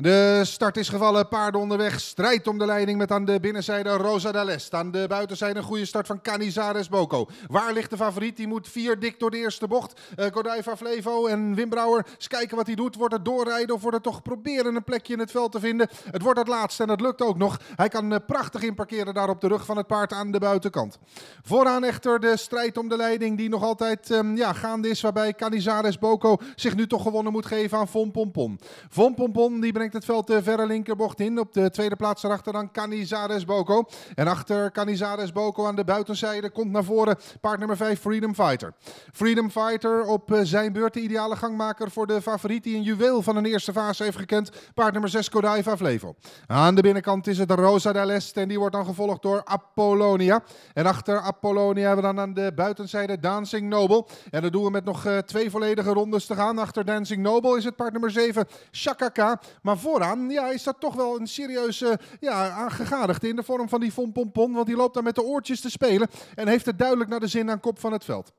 De start is gevallen, paarden onderweg, strijd om de leiding met aan de binnenzijde Rosa d'Alest. Aan de buitenzijde een goede start van Canizares Boko. Waar ligt de favoriet? Die moet vier dik door de eerste bocht. Uh, Godiva Flevo en Wim Brouwer, eens kijken wat hij doet. Wordt het doorrijden of wordt het toch proberen een plekje in het veld te vinden? Het wordt het laatste en het lukt ook nog. Hij kan eh, prachtig inparkeren daar op de rug van het paard aan de buitenkant. Vooraan echter de strijd om de leiding die nog altijd ehm, ja, gaande is. Waarbij Canizares Boko zich nu toch gewonnen moet geven aan Von Pompon. Von Pompon die brengt het veld de eh, verre linkerbocht in. Op de tweede plaats erachter dan Canizares Boko. En achter Canizares Boko aan de buitenzijde komt naar voren paard nummer 5 Freedom Fighter. Freedom Fighter op eh, zijn beurt de ideale gangmaker voor de favoriet die een juweel van een eerste fase heeft gekend. Paard nummer 6 Kodaiva Flevo. Aan de binnenkant is het Rosa d'Aleste en die wordt dan gevolgd door Apollonia. En achter Apollonia hebben we dan aan de buitenzijde Dancing Noble. En dat doen we met nog eh, twee volledige rondes te gaan. Achter Dancing Noble is het paard nummer 7 Shakaka. Maar vooraan ja, is dat toch wel een serieuze ja, aangegadigde in de vorm van die Von Pompon. Want die loopt daar met de oortjes te spelen en heeft het duidelijk naar de zin aan kop van het veld.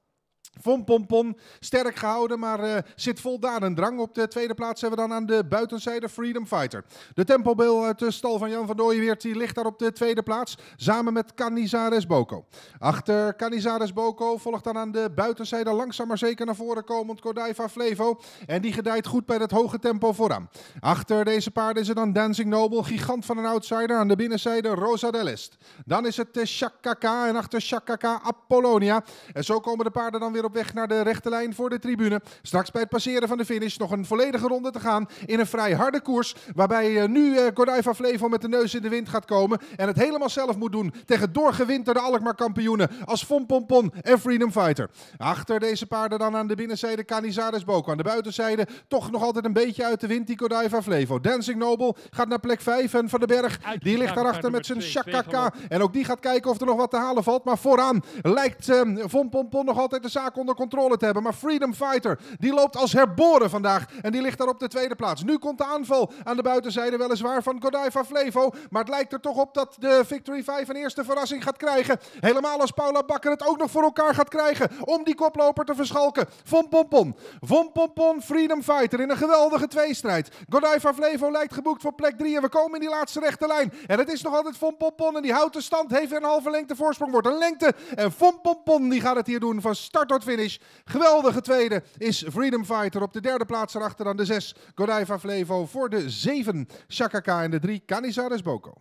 Von sterk gehouden, maar eh, zit vol daar een drang. Op de tweede plaats hebben we dan aan de buitenzijde Freedom Fighter. De tempobil uit de stal van Jan van Dooijenweert, die ligt daar op de tweede plaats. Samen met Canizares Boko. Achter Canizares Boko volgt dan aan de buitenzijde langzaam maar zeker naar voren komend Godiva Flevo. En die gedijt goed bij dat hoge tempo vooraan. Achter deze paarden is er dan Dancing Noble, gigant van een outsider. Aan de binnenzijde Rosa Dellest. Dan is het eh, Chakaka en achter Chakaka Apollonia. En zo komen de paarden dan weer op weg naar de rechte lijn voor de tribune. Straks bij het passeren van de finish nog een volledige ronde te gaan in een vrij harde koers. Waarbij eh, nu eh, Gordijva Flevo met de neus in de wind gaat komen. En het helemaal zelf moet doen tegen doorgewinterde Alkmaar kampioenen als Pompon en Freedom Fighter. Achter deze paarden dan aan de binnenzijde Canizares Boko. Aan de buitenzijde toch nog altijd een beetje uit de wind die Godiva Flevo. Dancing Noble gaat naar plek 5 en Van den Berg die ligt daarachter met zijn Shakaka. En ook die gaat kijken of er nog wat te halen valt. Maar vooraan lijkt eh, Von Pompon nog altijd de zaak onder controle te hebben. Maar Freedom Fighter, die loopt als herboren vandaag. En die ligt daar op de tweede plaats. Nu komt de aanval aan de buitenzijde weliswaar van Godiva Flevo. Maar het lijkt er toch op dat de Victory 5 een eerste verrassing gaat krijgen. Helemaal als Paula Bakker het ook nog voor elkaar gaat krijgen. Om die koploper te verschalken. Von Pompon. Von Pompon, Freedom Fighter in een geweldige tweestrijd. Godiva Flevo lijkt geboekt voor plek 3. En we komen in die laatste rechte lijn. En het is nog altijd Von Pompon. En die houdt de stand. Heeft een halve lengte voorsprong. Wordt een lengte. En Von Pompon die gaat het hier doen. Van start tot Finish, Geweldige tweede is Freedom Fighter. Op de derde plaats erachter dan de zes Godiva Flevo. Voor de zeven Shakaka en de drie Canizares Boko.